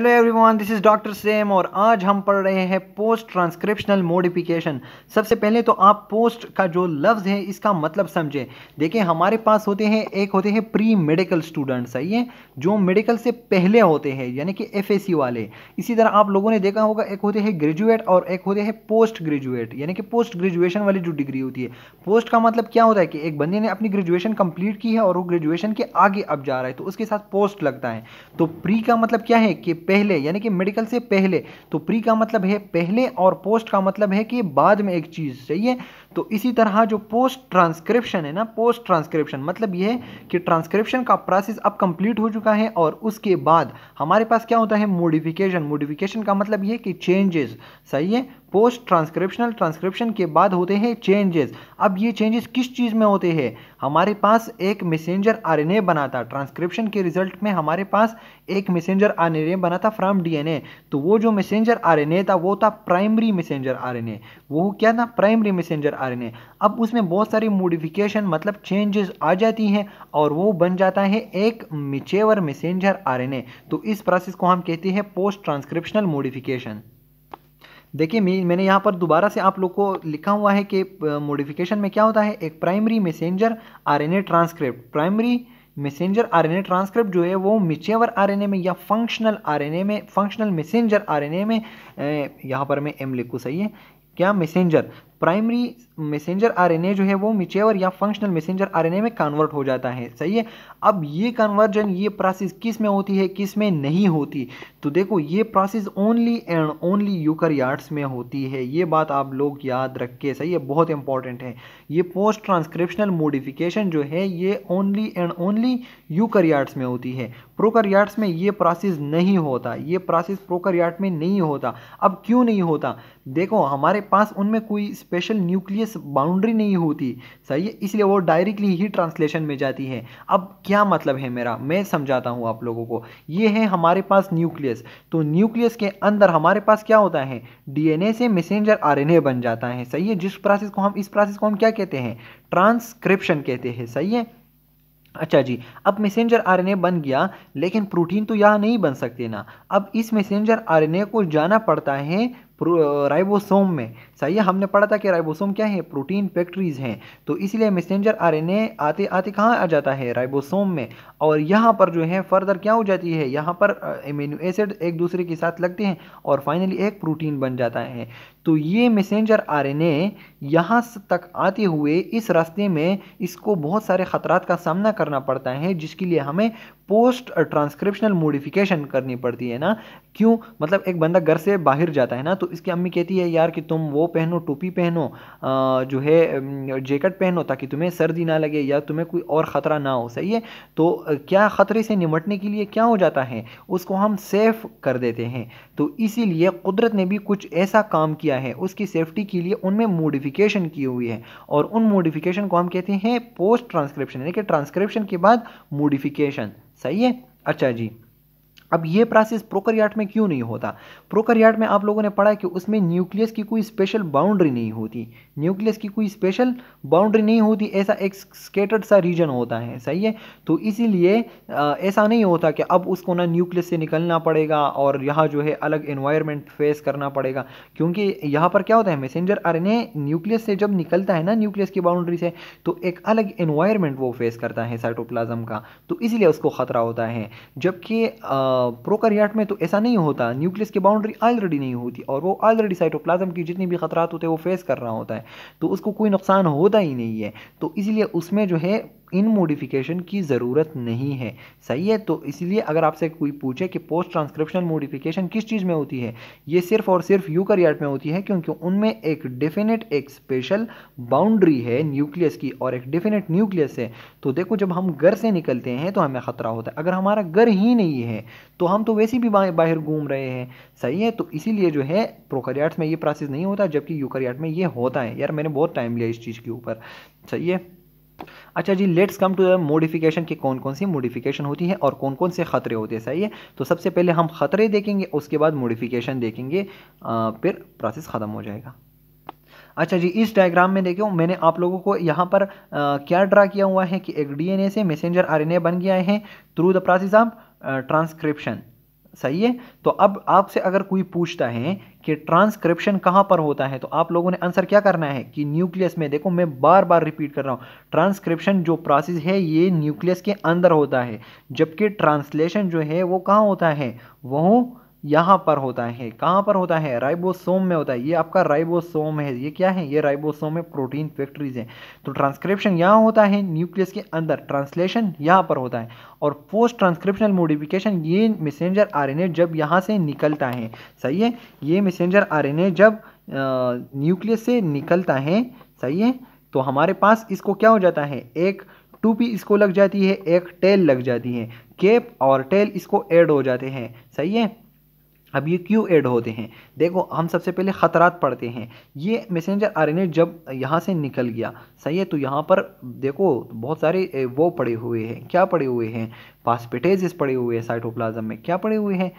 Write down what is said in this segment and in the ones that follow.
hello everyone this is doctor Sam और आज हम पढ़ रहे हैं पोस्ट ट्रांसक्रिप्शनल मोडिफिकेशन सबसे पहले तो आप पोस्ट का जो लफ्ज़ है इसका मतलब समझें देखिए हमारे पास होते हैं एक होते हैं प्री मेडिकल स्टूडेंट सही है जो मेडिकल से पहले होते हैं यानी कि एफएससी वाले इसी तरह आप लोगों ने देखा होगा एक होते हैं ग्रेजुएट और एक होते हैं पोस्ट ग्रेजुएट यानी कि पोस्ट ग्रेजुएशन वाली जो डिग्री होती है पोस्ट का मतलब क्या होता है कि एक बंदे ने अपनी ग्रेजुएशन कंप्लीट की है और वो ग्रेजुएशन के आगे अब जा रहा है तो उसके साथ पोस्ट लगता है तो प्री का मतलब क्या है कि पहले यानी कि मेडिकल से पहले तो प्री का मतलब है पहले और पोस्ट का मतलब है कि बाद में एक चीज़ चाहिए तो इसी तरह जो पोस्ट ट्रांसक्रिप्शन है ना पोस्ट ट्रांसक्रिप्शन मतलब ये है कि ट्रांसक्रिप्शन का प्रोसेस अब कंप्लीट हो चुका है और उसके बाद हमारे पास क्या होता है मोडिफिकेशन मोडिफिकेशन का मतलब ये कि चेंजेस सही है पोस्ट ट्रांसक्रिप्शनल ट्रांसक्रिप्शन के बाद होते हैं चेंजेस अब ये चेंजेस किस चीज़ में होते हैं हमारे पास एक मैसेंजर आरएनए बना था ट्रांसक्रिप्शन के रिजल्ट में हमारे पास एक मैसेंजर आरएनए बना था फ्रॉम डीएनए तो वो जो मैसेंजर आरएनए था वो था प्राइमरी मैसेंजर आरएनए वो क्या था प्राइमरी मैसेंजर आरएनए अब उसमें बहुत सारी मोडिफिकेशन मतलब चेंजेस आ जाती हैं और वो बन जाता है एक मिचेवर मैसेंजर आरएनए तो इस प्रोसेस को हम कहते हैं पोस्ट ट्रांसक्रिप्शनल मोडिफिकेशन देखिए मैं मैंने यहाँ पर दोबारा से आप लोग को लिखा हुआ है कि मोडिफिकेशन में क्या होता है एक primary messenger RNA transcript primary messenger RNA transcript जो है वो मिचेवर आरएनए में या फंक्शनल आरएनए में फंक्शनल मैसेंजर आरएनए में यहाँ पर मैं एम लिखूँ सही है क्या मैसेंजर प्राइमरी मैसेंजर आरएनए जो है वो मिचेवर या फंक्शनल मैसेंजर आरएनए में कन्वर्ट हो जाता है सही है अब ये कन्वर्जन ये प्रोसेस किस में होती है किस में नहीं होती तो देखो ये प्रोसेस ओनली एंड ओनली यूकर में होती है ये बात आप लोग याद रख के सही है बहुत इंपॉर्टेंट है ये पोस्ट ट्रांसक्रिप्शनल मोडिफिकेशन जो है ये ओनली एंड ओनली यूकर में होती है प्रोकर यार्ड्स में ये प्रोसेस नहीं होता ये प्रोसेस प्रोकर यार्ड में नहीं होता अब क्यों नहीं होता देखो हमारे पास उनमें कोई स्पेशल न्यूक्लियस बाउंड्री नहीं होती सही है इसलिए वो डायरेक्टली ही ट्रांसलेशन में जाती है अब क्या मतलब है मेरा मैं समझाता हूँ आप लोगों को ये है हमारे पास न्यूक्लियस तो न्यूक्लियस के अंदर हमारे पास क्या होता है डीएनए से मैसेंजर आरएनए बन जाता है सही है जिस प्रोसेस को हम इस प्रोसेस को हम क्या कहते हैं ट्रांसक्रिप्शन कहते हैं सही है अच्छा जी अब मैसेंजर आरएनए बन गया लेकिन प्रोटीन तो यहाँ नहीं बन सकते ना अब इस मैसेंजर आरएनए को जाना पड़ता है राइबोसोम में सही है हमने पढ़ा था कि राइबोसोम क्या है प्रोटीन फैक्ट्रीज हैं तो इसलिए मैसेंजर आरएनए आते आते कहाँ आ जाता है राइबोसोम में और यहाँ पर जो है फर्दर क्या हो जाती है यहाँ पर एमिनो एसिड एक दूसरे के साथ लगते हैं और फाइनली एक प्रोटीन बन जाता है तो ये मैसेंजर आरएनए यहाँ तक आते हुए इस रास्ते में इसको बहुत सारे ख़तरात का सामना करना पड़ता है जिसके लिए हमें पोस्ट ट्रांसक्रिप्शनल मोडिफिकेशन करनी पड़ती है ना क्यों मतलब एक बंदा घर से बाहर जाता है ना तो इसकी अम्मी कहती है यार कि तुम वो पहनो टोपी पहनो जो है जैकेट पहनो ताकि तुम्हें सर्दी ना लगे या तुम्हें कोई और ख़तरा ना हो सही है तो क्या ख़तरे से निमटने के लिए क्या हो जाता है उसको हम सेफ कर देते हैं तो इसीलिए कुदरत ने भी कुछ ऐसा काम किया किया है उसकी सेफ्टी के लिए उनमें मोडिफिकेशन की हुई है और उन मोडिफिकेशन को हम कहते हैं पोस्ट ट्रांसक्रिप्शन यानी कि ट्रांसक्रिप्शन के बाद मोडिफिकेशन सही है अच्छा जी अब ये प्रोसेस प्रोकरियाट में क्यों नहीं होता प्रोकरियाट में आप लोगों ने पढ़ा है कि उसमें न्यूक्लियस की कोई स्पेशल बाउंड्री नहीं होती न्यूक्लियस की कोई स्पेशल बाउंड्री नहीं होती ऐसा एक स्केटर्ड सा रीजन होता है सही है तो इसीलिए ऐसा नहीं होता कि अब उसको ना न्यूक्लियस से निकलना पड़ेगा और यहाँ जो है अलग इन्वायरमेंट फेस करना पड़ेगा क्योंकि यहाँ पर क्या होता है मैसेंजर आर न्यूक्लियस से जब निकलता है ना न्यूक्लियस की बाउंड्री से तो एक अलग इन्वायरमेंट वो फेस करता है साइटोप्लाजम का तो इसीलिए उसको ख़तरा होता है जबकि प्रोकरियाट में तो ऐसा नहीं होता न्यूक्लियस की बाउंड्री ऑलरेडी नहीं होती और वो ऑलरेडी साइटोप्लाज्म की जितनी भी खतरात होते हैं वो फेस कर रहा होता है तो उसको कोई नुकसान होता ही नहीं है तो इसलिए उसमें जो है इन मोडिफिकेशन की ज़रूरत नहीं है सही है तो इसलिए अगर आपसे कोई पूछे कि पोस्ट ट्रांसक्रिप्शनल मोडिफिकेशन किस चीज़ में होती है ये सिर्फ और सिर्फ यू में होती है क्योंकि उनमें एक डेफिनेट एक स्पेशल बाउंड्री है न्यूक्लियस की और एक डेफिनेट न्यूक्लियस है तो देखो जब हम घर से निकलते हैं तो हमें ख़तरा होता है अगर हमारा घर ही नहीं है तो हम तो वैसे भी बाहर घूम रहे हैं सही है तो इसीलिए जो है प्रोकरियाट्स में ये प्रोसेस नहीं होता जबकि यूकरियाट में ये होता है यार मैंने बहुत टाइम लिया इस चीज़ के ऊपर सही है अच्छा जी let's come to the modification की कौन कौन सी मोडिफिकेशन होती है और कौन कौन से ख़तरे होते हैं सही है तो सबसे पहले हम ख़तरे देखेंगे उसके बाद मोडिफिकेशन देखेंगे फिर प्रोसेस ख़त्म हो जाएगा अच्छा जी इस डायग्राम में देखो मैंने आप लोगों को यहाँ पर आ, क्या ड्रा किया हुआ है कि एक डीएनए से मैसेंजर आरएनए बन गया है through the process of transcription सही है तो अब आपसे अगर कोई पूछता है कि ट्रांसक्रिप्शन कहाँ पर होता है तो आप लोगों ने आंसर क्या करना है कि न्यूक्लियस में देखो मैं बार बार रिपीट कर रहा हूँ ट्रांसक्रिप्शन जो प्रोसेस है ये न्यूक्लियस के अंदर होता है जबकि ट्रांसलेशन जो है वो कहाँ होता है वह यहाँ पर होता है कहाँ पर होता है राइबोसोम में होता है ये आपका राइबोसोम है ये क्या है ये राइबोसोम में प्रोटीन फैक्ट्रीज हैं तो ट्रांसक्रिप्शन यहाँ होता है न्यूक्लियस के अंदर ट्रांसलेशन यहाँ पर होता है और पोस्ट ट्रांसक्रिप्शनल मोडिफिकेशन ये मैसेंजर आरएनए जब यहाँ से निकलता है सही है ये मैसेंजर आर जब न्यूक्लियस से निकलता है सही है तो हमारे पास इसको क्या हो जाता है एक टूपी इसको लग जाती है एक टेल लग जाती है केप और टेल इसको ऐड हो जाते हैं सही है अब ये क्यों ऐड होते हैं देखो हम सबसे पहले ख़तरात पढ़ते हैं ये मैसेंजर आर जब यहाँ से निकल गया सही है तो यहाँ पर देखो बहुत सारे वो पड़े हुए हैं क्या पड़े हुए हैं पासपिटेज पड़े हुए हैं साइटोप्लाज्म में क्या पड़े हुए हैं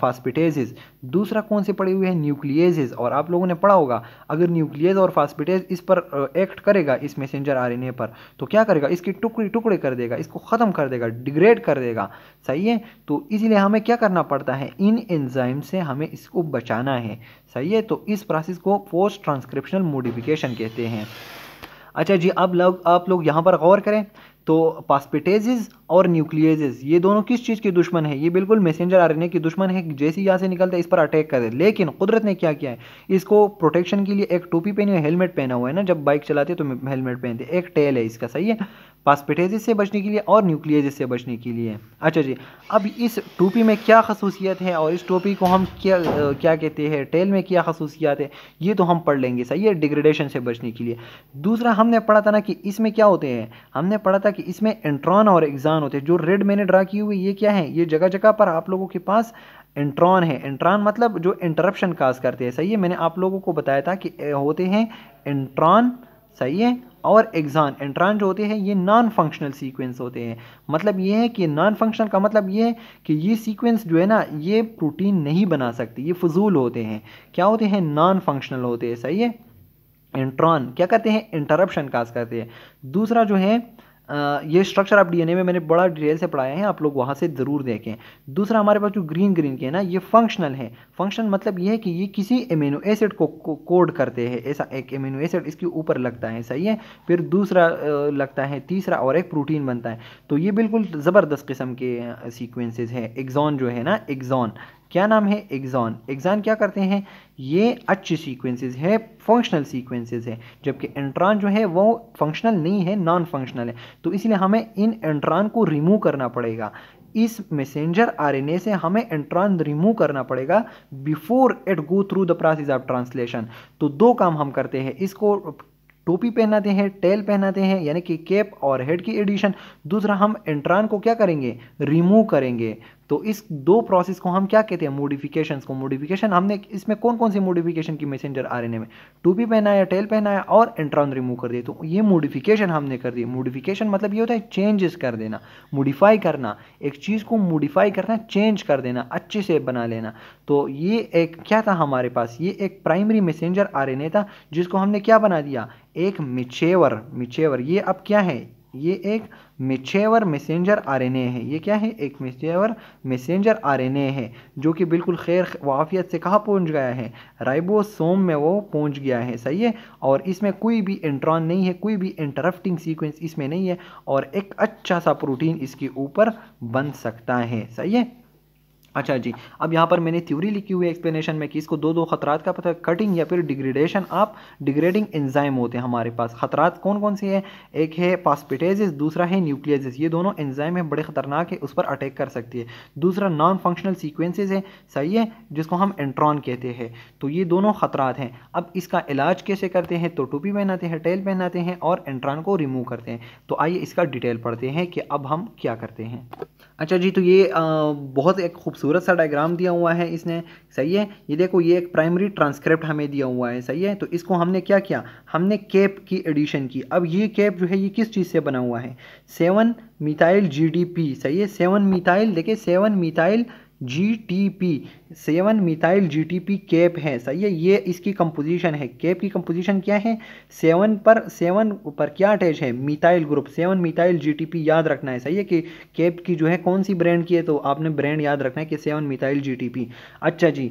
फास्पिटेजेस दूसरा कौन से पड़े हुए हैं न्यूक्लियजेज और आप लोगों ने पढ़ा होगा अगर न्यूक्लियज और फास्पिटेज इस पर एक्ट करेगा इस मैसेंजर आर पर तो क्या करेगा इसकी टुकड़ी टुकड़े कर देगा इसको ख़त्म कर देगा डिग्रेड कर देगा सही है तो इसलिए हमें क्या करना पड़ता है इन एंजाइम से हमें इसको बचाना है सही है तो इस प्रोसेस को पोस्ट ट्रांसक्रिप्शनल मोडिफिकेशन कहते हैं अच्छा जी अब लोग आप लोग यहाँ पर गौर करें तो पास्पिटेजेज और न्यूक्लियजेज ये दोनों किस चीज़ के दुश्मन है ये बिल्कुल मैसेंजर आरएनए की दुश्मन है जैसे यहाँ से निकलता है इस पर अटैक कर दे लेकिन कुदरत ने क्या किया है इसको प्रोटेक्शन के लिए एक टोपी पहनी हुई हेलमेट पहना हुआ है ना जब बाइक चलाते तो हेलमेट पहनते एक टेल है इसका सही है पास्पिटेजिस से बचने के लिए और न्यूक्लियजिस से बचने के लिए अच्छा जी अब इस टोपी में क्या खसूसियत है और इस टोपी को हम क्या क्या कहते हैं टेल में क्या खसूसियात है ये तो हम पढ़ लेंगे सही है डिग्रेडेशन से बचने के लिए दूसरा हमने पढ़ा था ना कि इसमें क्या होते हैं हमने पढ़ा था कि कि इसमें एंट्रॉन और एग्जान होते हैं जो रेड मैंने ड्रा किए हुए ये क्या है ये जगह जगह पर आप लोगों के पास एंट्रॉन है एंट्रॉन मतलब जो इंटरप्शन काज करते हैं सही है मैंने आप लोगों को बताया था कि होते हैं एंट्रॉन सही है और एग्जान एंट्रॉन जो होते हैं ये नॉन फंक्शनल सीक्वेंस होते हैं मतलब ये है कि नॉन फंक्शनल का मतलब ये है कि ये सीक्वेंस जो है ना ये प्रोटीन नहीं बना सकती ये फजूल होते हैं क्या होते हैं नॉन फंक्शनल होते हैं सही है एंट्रॉन क्या करते हैं इंटरप्शन काज करते हैं दूसरा जो है ये स्ट्रक्चर आप डीएनए में मैंने बड़ा डिटेल से पढ़ाए हैं आप लोग वहाँ से ज़रूर देखें दूसरा हमारे पास जो ग्रीन ग्रीन के हैं ना ये फंक्शनल है फंक्शन मतलब ये है कि ये किसी एमिनो एसिड को कोड करते हैं ऐसा एक एमिनो एसिड इसके ऊपर लगता है सही है फिर दूसरा लगता है तीसरा और एक प्रोटीन बनता है तो ये बिल्कुल ज़बरदस्त किस्म के सीक्वेंसेज हैं एग्जॉन जो है ना एग्जॉन क्या नाम है एग्जॉन एग्जॉन क्या करते हैं ये अच्छे सीक्वेंसेस है फंक्शनल सीक्वेंसेस है जबकि एंट्रॉन जो है वो फंक्शनल नहीं है नॉन फंक्शनल है तो इसलिए हमें इन एंट्रॉन को रिमूव करना पड़ेगा इस मैसेंजर आरएनए से हमें एंट्रॉन रिमूव करना पड़ेगा before it go through the process of translation तो दो काम हम करते हैं इसको टोपी पहनाते हैं टेल पहनाते हैं यानी कि केप और हेड की एडिशन दूसरा हम एंट्रॉन को क्या करेंगे रिमूव करेंगे तो इस दो प्रोसेस को हम क्या कहते हैं मोडिफिकेशन को मोडिफिकेशन हमने इसमें कौन कौन सी मोडिफिकेशन की मैसेंजर रहे में टूपी पहनाया टेल पहनाया और एंट्रॉन रिमूव कर दिया तो ये मोडिफिकेशन हमने कर दिया मोडिफिकेशन मतलब ये होता है चेंजेस कर देना मोडिफाई करना एक चीज़ को मोडिफाई करना चेंज कर देना अच्छे से बना लेना तो ये एक क्या था हमारे पास ये एक प्राइमरी मैसेंजर आ था जिसको हमने क्या बना दिया एक मिचेवर मिचेवर ये अब क्या है ये एक मिछेवर मैसेंजर आरएनए है ये क्या है एक मिछेवर मैसेंजर आरएनए है जो कि बिल्कुल खैर वाफियत से कहाँ पहुँच गया है राइबोसोम में वो पहुँच गया है सही है और इसमें कोई भी इंट्रॉन नहीं है कोई भी इंटरप्टिंग सीक्वेंस इसमें नहीं है और एक अच्छा सा प्रोटीन इसके ऊपर बन सकता है सही है अच्छा जी अब यहाँ पर मैंने थ्योरी लिखी हुई है एक्सप्लेनेशन में कि इसको दो दो खतरात का पता कटिंग या फिर डिग्रेडेशन आप डिग्रेडिंग एंजाइम होते हैं हमारे पास खतरात कौन कौन से हैं एक है पास्पिटेजिस दूसरा है न्यूक्लियजिस ये दोनों एंजाइम है बड़े खतरनाक है उस पर अटैक कर सकती है दूसरा नॉन फंक्शनल सीक्वेंसेज है सही है जिसको हम एंट्रॉन कहते हैं तो ये दोनों खतरात हैं अब इसका इलाज कैसे करते हैं तो टोपी पहनाते हैं टेल पहनाते हैं और एंट्रॉन को रिमूव करते हैं तो आइए इसका डिटेल पढ़ते हैं कि अब हम क्या करते हैं अच्छा जी तो ये आ, बहुत एक खूबसूरत सा डायग्राम दिया हुआ है इसने सही है ये देखो ये एक प्राइमरी ट्रांसक्रिप्ट हमें दिया हुआ है सही है तो इसको हमने क्या किया हमने कैप की एडिशन की अब ये कैप जो है ये किस चीज़ से बना हुआ है सेवन मिथाइल जीडीपी सही है सेवन मिथाइल देखिए seven methyl G T P seven methyl G T P cap है सही है ये इसकी कंपोजिशन है कैप की कंपोजिशन क्या है सेवन पर सेवन पर क्या अटैच है methyl group seven methyl G T P याद रखना है सही है कि कैप की जो है कौन सी ब्रांड की है तो आपने ब्रांड याद रखना है कि seven methyl G T P अच्छा जी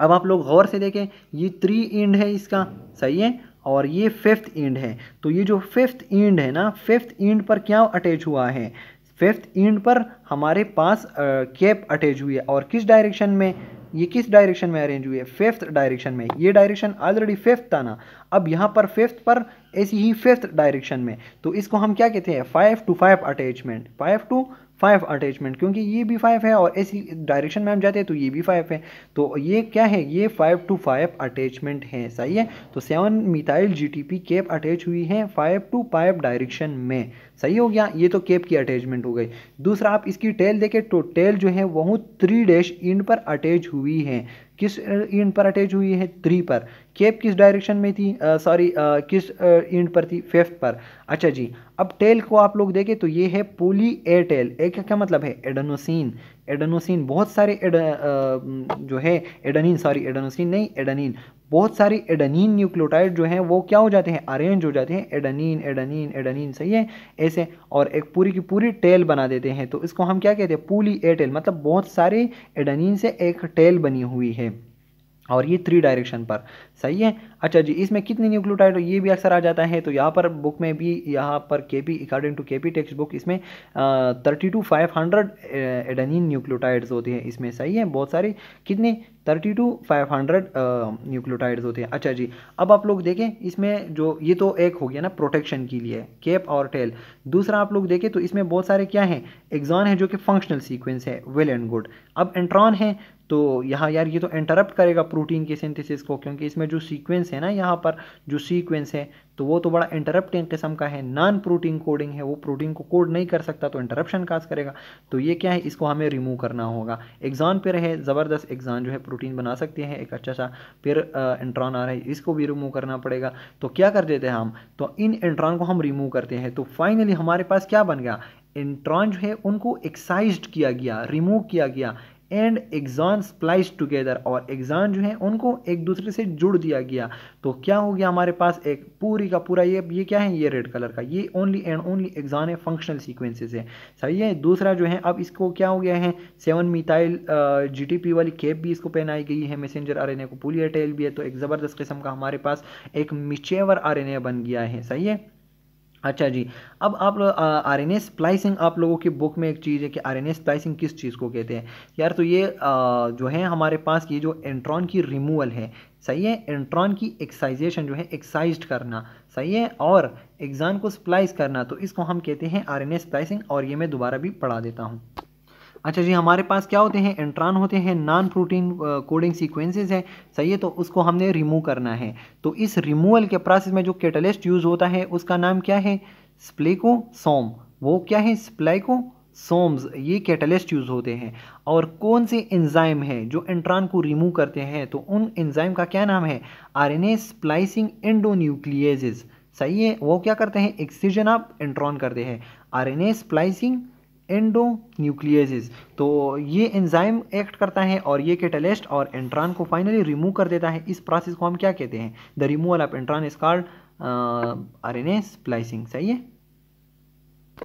अब आप लोग गौर से देखें ये थ्री इंड है इसका सही है और ये फिफ्थ इंड है तो ये जो फिफ्थ इंड है ना फिफ्थ इंड पर क्या अटैच हुआ है फिफ्थ इंड पर हमारे पास कैप अटैच हुई है और किस डायरेक्शन में ये किस डायरेक्शन में अरेंज हुई है फिफ्थ डायरेक्शन में ये डायरेक्शन ऑलरेडी फिफ्थ था ना अब यहाँ पर फिफ्थ पर ऐसी ही फिफ्थ डायरेक्शन में तो इसको हम क्या कहते हैं five to five attachment five to five attachment क्योंकि ये भी फाइव है और ऐसी डायरेक्शन में हम जाते हैं तो ये भी फाइव है तो ये क्या है ये फाइव टू फाइव अटैचमेंट है सही है तो seven methyl G T P cap attach हुई है फाइव टू फाइव डायरेक्शन में सही हो गया ये तो केप की अटैचमेंट हो गई दूसरा आप इसकी टेल देखें तो टेल जो है वह थ्री डैश इंड पर अटैच हुई है किस इंड पर अटैच हुई है थ्री पर केप किस डायरेक्शन में थी सॉरी किस इंड पर थी फिफ्थ पर अच्छा जी अब टेल को आप लोग देखें तो ये है पोली ए टेल ए क्या क्या मतलब है एडनोसिन एडनोसिन बहुत सारे एड, आ, जो है एडनिन सॉरी एडनोसिन नहीं एडनिन बहुत सारी एडनिन न्यूक्लियोटाइड जो हैं वो क्या हो जाते हैं अरेंज हो जाते हैं एडनिन एडनिन एडनिन सही है ऐसे और एक पूरी की पूरी टेल बना देते हैं तो इसको हम क्या कहते हैं पूली ए टेल मतलब बहुत सारे एडनिन से एक टेल बनी हुई है और ये थ्री डायरेक्शन पर सही है अच्छा जी इसमें कितनी न्यूक्लियोटाइड ये भी अक्सर आ जाता है तो यहाँ पर बुक में भी यहाँ पर K P according to K P text book इसमें thirty two five hundred adenine nucleotides होते हैं इसमें सही है बहुत सारे कितने thirty two five hundred nucleotides होते हैं अच्छा जी अब आप लोग देखें इसमें जो ये तो एक हो गया ना प्रोटेक्शन के लिए केप और टेल दूसरा आप लोग देखें तो इसमें बहुत सारे क्या हैं एग्जॉन है जो कि फंक्शनल सीक्वेंस है वेल एंड गुड अब एंट्रॉन है तो यहाँ यार ये तो इंटरप्ट करेगा प्रोटीन के सिंथेसिस को क्योंकि इसमें जो सीक्वेंस है ना यहाँ पर जो सीक्वेंस है तो वो तो बड़ा इंटरप्टिंग किस्म का है नॉन प्रोटीन कोडिंग है वो प्रोटीन को कोड नहीं कर सकता तो इंटरप्शन काज करेगा तो ये क्या है इसको हमें रिमूव करना होगा एग्जाम पे रहे ज़बरदस्त एग्जाम जो है प्रोटीन बना सकते हैं एक अच्छा सा फिर इंट्रॉन आ रहा है इसको भी रिमूव करना पड़ेगा तो क्या कर देते हैं हम तो इन इंट्रॉन को हम रिमूव करते हैं तो फाइनली हमारे पास क्या बन गया इंट्रॉन जो है उनको एक्साइज किया गया रिमूव किया गया एंड एग्जान स्प्लाइस टुगेदर और एग्जान जो है उनको एक दूसरे से जुड़ दिया गया तो क्या हो गया हमारे पास एक पूरी का पूरा ये ये क्या है ये रेड कलर का ये ओनली एंड ओनली एग्जान है फंक्शनल सीक्वेंसेस है सही है दूसरा जो है अब इसको क्या हो गया है सेवन मिथाइल पी वाली केप भी इसको पहनाई गई है मैसेंजर ए को पुलिया टेल भी है तो एक ज़बरदस्त किस्म का हमारे पास एक मिचेवर ए बन गया है सही है अच्छा जी अब आप आर एन ए स्प्लाइसिंग आप लोगों की बुक में एक चीज़ है कि आर एन ए स्प्लाइसिंग किस चीज़ को कहते हैं यार तो ये आ, जो है हमारे पास ये जो एंट्रॉन की रिमूवल है सही है एंट्रॉन की एक्साइजेशन जो है एक्साइज करना सही है और एग्ज़ाम को स्प्लाइस करना तो इसको हम कहते हैं आर एन ए स्प्लाइसिंग और ये मैं दोबारा भी पढ़ा देता हूँ अच्छा जी हमारे पास क्या होते हैं एंट्रान होते हैं नॉन प्रोटीन कोडिंग सीक्वेंसेस हैं सही है तो उसको हमने रिमूव करना है तो इस रिमूवल के प्रोसेस में जो कैटलिस्ट यूज़ होता है उसका नाम क्या है स्प्लेको सोम वो क्या है स्प्लेको सोम्स ये कैटलिस्ट यूज़ होते हैं और कौन से एंजाइम है जो एंट्रान को रिमूव करते हैं तो उन एंजाइम का क्या नाम है आरएनए स्प्लाइसिंग एंडोन्यूक्लियेजेस सही है वो क्या करते हैं एक्सीजन ऑफ एंट्रॉन करते हैं आरएनए स्प्लाइसिंग एंडो न्यूक्लियसिस तो ये एंजाइम एक्ट करता है और ये कैटलिस्ट और एंट्रान को फाइनली रिमूव कर देता है इस प्रोसेस को हम क्या कहते हैं the removal of intron is called R N A splicing सही है